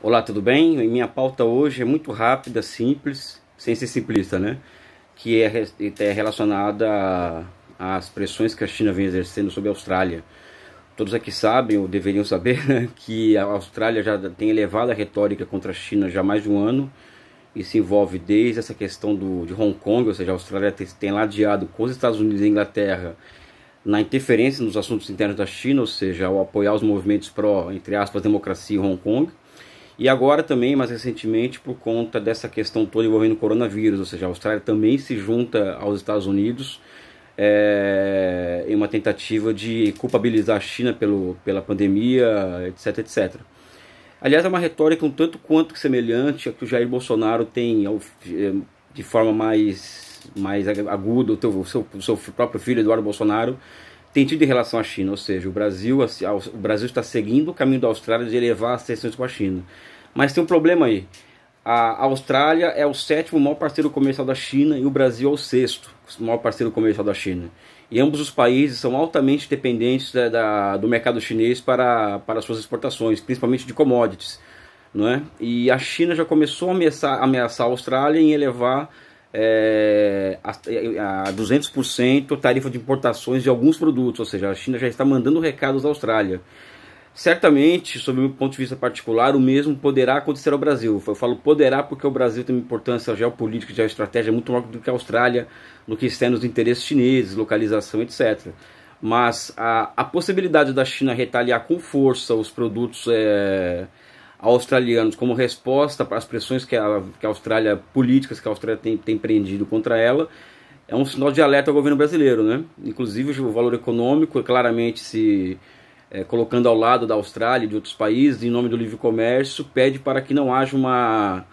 Olá, tudo bem? Minha pauta hoje é muito rápida, simples, sem ser simplista, né? Que é, é relacionada às pressões que a China vem exercendo sobre a Austrália. Todos aqui sabem, ou deveriam saber, né, que a Austrália já tem elevada retórica contra a China já há mais de um ano e se envolve desde essa questão do, de Hong Kong, ou seja, a Austrália tem, tem ladeado com os Estados Unidos e Inglaterra na interferência nos assuntos internos da China, ou seja, ao apoiar os movimentos pró, entre aspas, democracia em Hong Kong e agora também, mais recentemente, por conta dessa questão toda envolvendo o coronavírus, ou seja, a Austrália também se junta aos Estados Unidos é, em uma tentativa de culpabilizar a China pelo, pela pandemia, etc, etc. Aliás, é uma retórica um tanto quanto semelhante a que o Jair Bolsonaro tem eh, de forma mais, mais aguda, o, teu, o, seu, o seu próprio filho, Eduardo Bolsonaro, tem tido em relação à China, ou seja, o Brasil, o Brasil está seguindo o caminho da Austrália de elevar as tensões com a China. Mas tem um problema aí. A Austrália é o sétimo maior parceiro comercial da China e o Brasil é o sexto maior parceiro comercial da China. E ambos os países são altamente dependentes da, da, do mercado chinês para, para suas exportações, principalmente de commodities. Não é? E a China já começou a ameaçar, ameaçar a Austrália em elevar é, a, a 200% tarifa de importações de alguns produtos, ou seja, a China já está mandando recados à Austrália. Certamente, sob o meu ponto de vista particular, o mesmo poderá acontecer ao Brasil. Eu falo poderá porque o Brasil tem uma importância geopolítica e geoestratégia muito maior do que a Austrália, no que externe os interesses chineses, localização, etc. Mas a, a possibilidade da China retaliar com força os produtos é, australianos como resposta às pressões que a, que a Austrália, políticas que a Austrália tem, tem prendido contra ela, é um sinal de alerta ao governo brasileiro, né? Inclusive o valor econômico claramente se é, colocando ao lado da Austrália e de outros países em nome do livre comércio pede para que não haja uma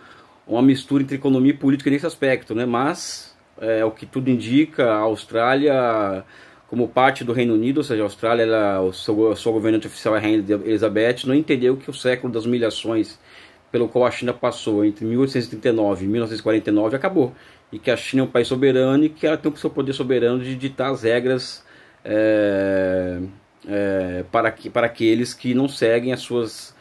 uma mistura entre economia e política nesse aspecto, né? Mas é o que tudo indica, a Austrália como parte do Reino Unido, ou seja, a Austrália, ela, o seu, governante oficial, é a Rainha Elizabeth, não entendeu que o século das humilhações pelo qual a China passou entre 1839 e 1949 acabou. E que a China é um país soberano e que ela tem o seu poder soberano de ditar as regras é, é, para, que, para aqueles que não seguem as suas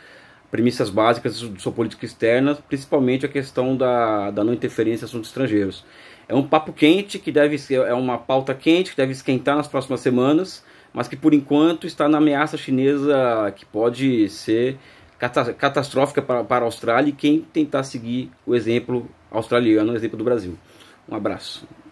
premissas básicas de sua política externa, principalmente a questão da, da não interferência em assuntos estrangeiros. É um papo quente que deve ser, é uma pauta quente que deve esquentar nas próximas semanas, mas que por enquanto está na ameaça chinesa que pode ser catastrófica para, para a Austrália e quem tentar seguir o exemplo australiano, o exemplo do Brasil. Um abraço.